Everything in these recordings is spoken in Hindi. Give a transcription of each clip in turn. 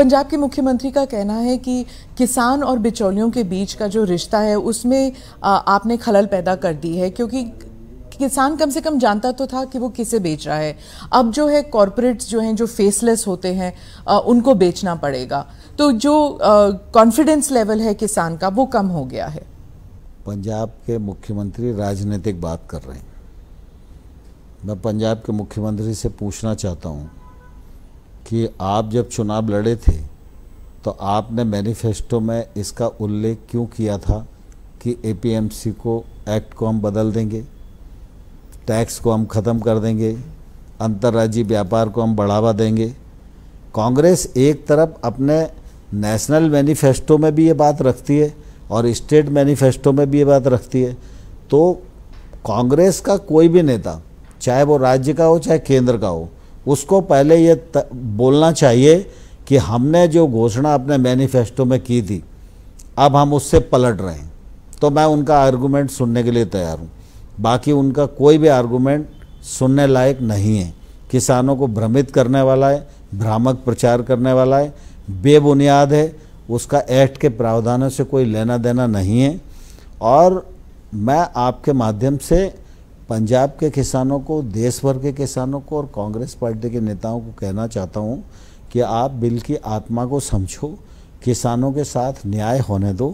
पंजाब के मुख्यमंत्री का कहना है कि किसान और बिचौलियों के बीच का जो रिश्ता है उसमें आपने खलल पैदा कर दी है क्योंकि किसान कम से कम जानता तो था कि वो किसे बेच रहा है अब जो है कॉरपोरेट्स जो हैं जो फेसलेस होते हैं उनको बेचना पड़ेगा तो जो कॉन्फिडेंस लेवल है किसान का वो कम हो गया है पंजाब के मुख्यमंत्री राजनीतिक बात कर रहे हैं मैं पंजाब के मुख्यमंत्री से पूछना चाहता हूँ कि आप जब चुनाव लड़े थे तो आपने मैनिफेस्टो में इसका उल्लेख क्यों किया था कि एपीएमसी को एक्ट को हम बदल देंगे टैक्स को हम ख़त्म कर देंगे अंतर्राज्यीय व्यापार को हम बढ़ावा देंगे कांग्रेस एक तरफ अपने नेशनल मैनिफेस्टो में भी ये बात रखती है और स्टेट मैनिफेस्टो में भी ये बात रखती है तो कांग्रेस का कोई भी नेता चाहे वो राज्य का हो चाहे केंद्र का हो उसको पहले ये त, बोलना चाहिए कि हमने जो घोषणा अपने मैनिफेस्टो में की थी अब हम उससे पलट रहे हैं तो मैं उनका आर्गूमेंट सुनने के लिए तैयार हूँ बाकी उनका कोई भी आर्गूमेंट सुनने लायक नहीं है किसानों को भ्रमित करने वाला है भ्रामक प्रचार करने वाला है बेबुनियाद है उसका एक्ट के प्रावधानों से कोई लेना देना नहीं है और मैं आपके माध्यम से पंजाब के किसानों को देश भर के किसानों को और कांग्रेस पार्टी के नेताओं को कहना चाहता हूँ कि आप बिल की आत्मा को समझो किसानों के साथ न्याय होने दो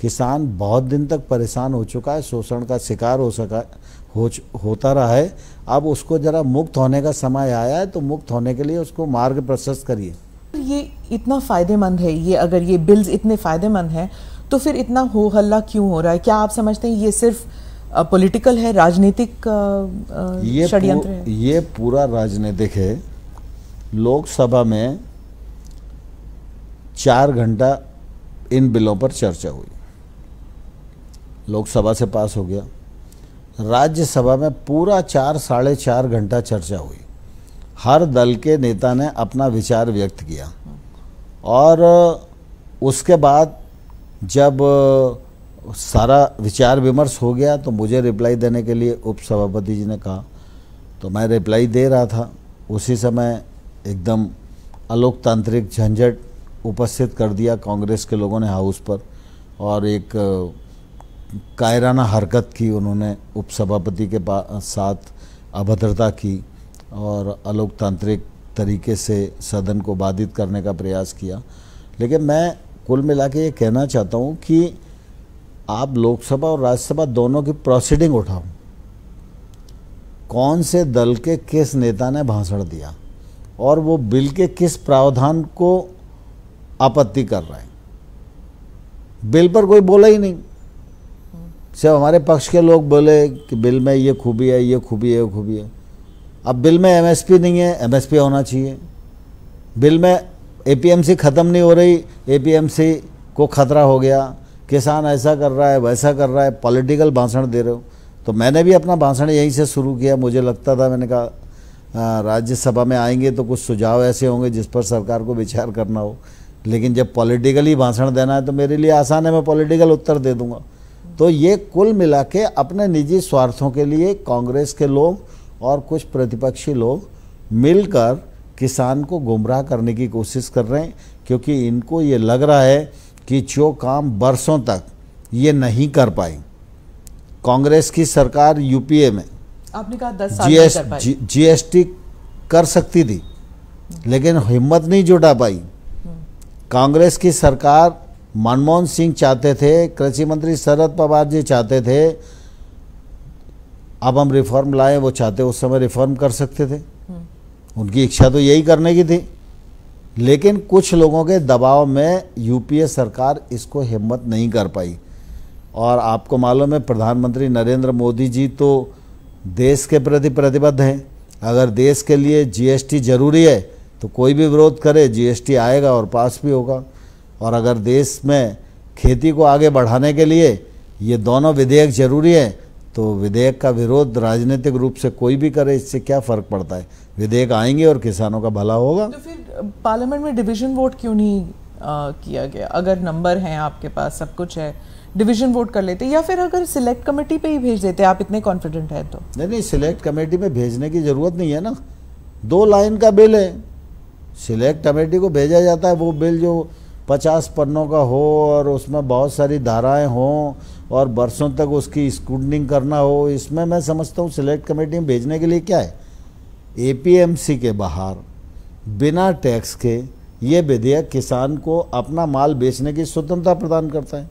किसान बहुत दिन तक परेशान हो चुका है शोषण का शिकार हो सका हो होता रहा है अब उसको ज़रा मुक्त होने का समय आया है तो मुक्त होने के लिए उसको मार्ग प्रशस्त करिए ये इतना फ़ायदेमंद है ये अगर ये बिल्स इतने फ़ायदेमंद हैं तो फिर इतना हो हल्ला क्यों हो रहा है क्या आप समझते हैं ये सिर्फ़ पॉलिटिकल है राजनीतिक ये है ये पूरा राजनीतिक है लोकसभा में चार घंटा इन बिलों पर चर्चा हुई लोकसभा से पास हो गया राज्यसभा में पूरा चार साढ़े चार घंटा चर्चा हुई हर दल के नेता ने अपना विचार व्यक्त किया और उसके बाद जब सारा विचार विमर्श हो गया तो मुझे रिप्लाई देने के लिए उप सभापति जी ने कहा तो मैं रिप्लाई दे रहा था उसी समय एकदम अलोकतांत्रिक झंझट उपस्थित कर दिया कांग्रेस के लोगों ने हाउस पर और एक कायराना हरकत की उन्होंने उपसभापति के साथ अभद्रता की और अलोकतांत्रिक तरीके से सदन को बाधित करने का प्रयास किया लेकिन मैं कुल मिला के ये कहना चाहता हूँ कि आप लोकसभा और राज्यसभा दोनों की प्रोसीडिंग उठाओ कौन से दल के किस नेता ने भाषण दिया और वो बिल के किस प्रावधान को आपत्ति कर रहे हैं बिल पर कोई बोला ही नहीं सिर्फ हमारे पक्ष के लोग बोले कि बिल में ये खूबी है ये खूबी है ये खूबी है अब बिल में एमएसपी नहीं है एमएसपी होना चाहिए बिल में एपीएमसी ख़त्म नहीं हो रही एपीएमसी को खतरा हो गया किसान ऐसा कर रहा है वैसा कर रहा है पॉलिटिकल भाषण दे रहे हो तो मैंने भी अपना भाषण यहीं से शुरू किया मुझे लगता था मैंने कहा राज्यसभा में आएंगे तो कुछ सुझाव ऐसे होंगे जिस पर सरकार को विचार करना हो लेकिन जब पॉलिटिकली भाषण देना है तो मेरे लिए आसान है मैं पॉलिटिकल उत्तर दे दूंगा तो ये कुल मिला के अपने निजी स्वार्थों के लिए कांग्रेस के लोग और कुछ प्रतिपक्षी लोग मिलकर किसान को गुमराह करने की कोशिश कर रहे हैं क्योंकि इनको ये लग रहा है कि जो काम बरसों तक ये नहीं कर पाई कांग्रेस की सरकार यूपीए में आपने कहा दस साल जीएस जीएसटी कर सकती थी लेकिन हिम्मत नहीं जुटा पाई कांग्रेस की सरकार मनमोहन सिंह चाहते थे कृषि मंत्री शरद पवार जी चाहते थे अब हम रिफॉर्म लाए वो चाहते उस समय रिफॉर्म कर सकते थे हम्म। उनकी इच्छा तो यही करने की थी लेकिन कुछ लोगों के दबाव में यूपीए सरकार इसको हिम्मत नहीं कर पाई और आपको मालूम है प्रधानमंत्री नरेंद्र मोदी जी तो देश के प्रति प्रतिबद्ध हैं अगर देश के लिए जीएसटी ज़रूरी है तो कोई भी विरोध करे जीएसटी आएगा और पास भी होगा और अगर देश में खेती को आगे बढ़ाने के लिए ये दोनों विधेयक जरूरी हैं तो विधेयक का विरोध राजनीतिक रूप से कोई भी करे इससे क्या फर्क पड़ता है विधेयक आएंगे और किसानों का भला होगा तो फिर पार्लियामेंट में डिवीजन वोट क्यों नहीं आ, किया गया अगर नंबर है आपके पास सब कुछ है डिवीजन वोट कर लेते या फिर अगर सिलेक्ट कमेटी पे ही भेज देते आप इतने कॉन्फिडेंट हैं तो नहीं नहीं सिलेक्ट कमेटी में भेजने की ज़रूरत नहीं है ना दो लाइन का बिल है सिलेक्ट कमेटी को भेजा जाता है वो बिल जो पचास पन्नों का हो और उसमें बहुत सारी धाराएं हों और बरसों तक उसकी स्क्रूटनिंग करना हो इसमें मैं समझता हूँ सिलेक्ट कमेटी में भेजने के लिए क्या है एपीएमसी के बाहर बिना टैक्स के ये विधेयक किसान को अपना माल बेचने की स्वतंत्रता प्रदान करता है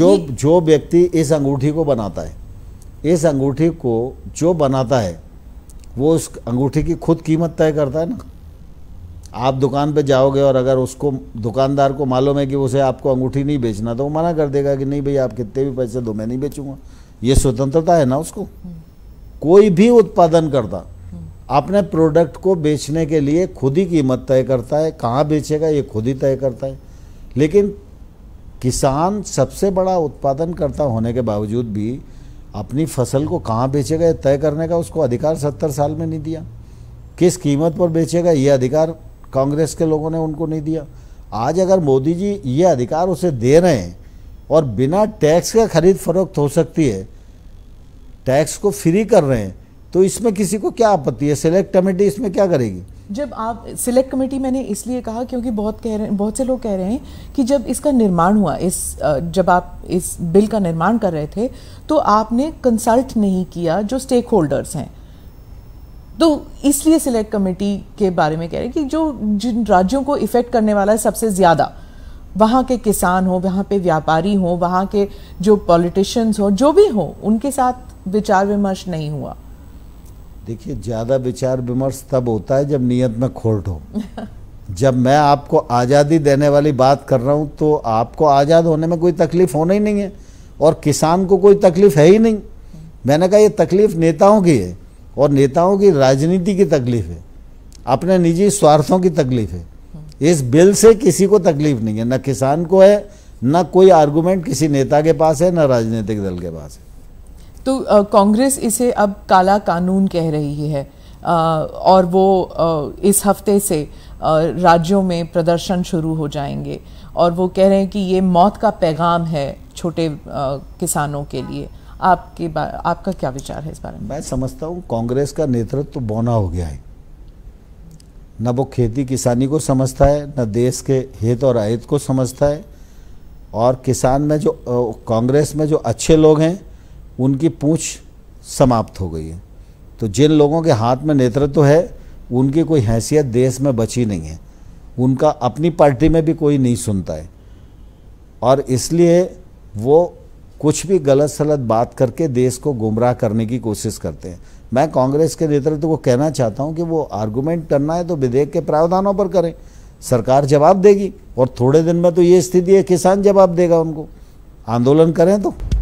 जो जो व्यक्ति इस अंगूठी को बनाता है इस अंगूठी को जो बनाता है वो उस अंगूठी की खुद कीमत तय करता है ना आप दुकान पे जाओगे और अगर उसको दुकानदार को मालूम है कि उसे आपको अंगूठी नहीं बेचना तो वो मना कर देगा कि नहीं भाई आप कितने भी पैसे दो मैं नहीं बेचूंगा ये स्वतंत्रता है ना उसको कोई भी उत्पादन करता अपने प्रोडक्ट को बेचने के लिए खुद ही कीमत तय करता है कहाँ बेचेगा ये खुद ही तय करता है लेकिन किसान सबसे बड़ा उत्पादन करता होने के बावजूद भी अपनी फसल को कहाँ बेचेगा ये तय करने का उसको अधिकार सत्तर साल में नहीं दिया किस कीमत पर बेचेगा ये अधिकार कांग्रेस के लोगों ने उनको नहीं दिया आज अगर मोदी जी ये अधिकार उसे दे रहे हैं और बिना टैक्स का खरीद फरोख्त हो सकती है टैक्स को फ्री कर रहे हैं तो इसमें किसी को क्या आपत्ति है सिलेक्ट कमेटी इसमें क्या करेगी जब आप सिलेक्ट कमेटी मैंने इसलिए कहा क्योंकि बहुत कह रहे बहुत से लोग कह रहे हैं कि जब इसका निर्माण हुआ इस जब आप इस बिल का निर्माण कर रहे थे तो आपने कंसल्ट नहीं किया जो स्टेक होल्डर्स हैं तो इसलिए सिलेक्ट कमेटी के बारे में कह रहे हैं कि जो जिन राज्यों को इफेक्ट करने वाला है सबसे ज़्यादा वहाँ के किसान हो वहाँ पे व्यापारी हो वहाँ के जो पॉलिटिशियंस हो जो भी हो उनके साथ विचार विमर्श नहीं हुआ देखिए ज़्यादा विचार विमर्श तब होता है जब नियत में खोट हो जब मैं आपको आज़ादी देने वाली बात कर रहा हूँ तो आपको आज़ाद होने में कोई तकलीफ होना ही नहीं है और किसान को कोई तकलीफ है ही नहीं मैंने कहा ये तकलीफ नेताओं की है और नेताओं की राजनीति की तकलीफ है अपने निजी स्वार्थों की तकलीफ है इस बिल से किसी को तकलीफ नहीं है न किसान को है न कोई आर्गूमेंट किसी नेता के पास है न राजनीतिक दल के पास है तो कांग्रेस इसे अब काला कानून कह रही है आ, और वो आ, इस हफ्ते से राज्यों में प्रदर्शन शुरू हो जाएंगे और वो कह रहे हैं कि ये मौत का पैगाम है छोटे किसानों के लिए आपकी आपका क्या विचार है इस बारे में मैं समझता हूँ कांग्रेस का नेतृत्व तो बौना हो गया है न वो खेती किसानी को समझता है न देश के हित और अहित को समझता है और किसान में जो कांग्रेस में जो अच्छे लोग हैं उनकी पूछ समाप्त हो गई है तो जिन लोगों के हाथ में नेतृत्व तो है उनकी कोई हैसियत देश में बची नहीं है उनका अपनी पार्टी में भी कोई नहीं सुनता है और इसलिए वो कुछ भी गलत सलत बात करके देश को गुमराह करने की कोशिश करते हैं मैं कांग्रेस के नेतृत्व को कहना चाहता हूं कि वो आर्गूमेंट करना है तो विधेयक के प्रावधानों पर करें सरकार जवाब देगी और थोड़े दिन में तो ये स्थिति है किसान जवाब देगा उनको आंदोलन करें तो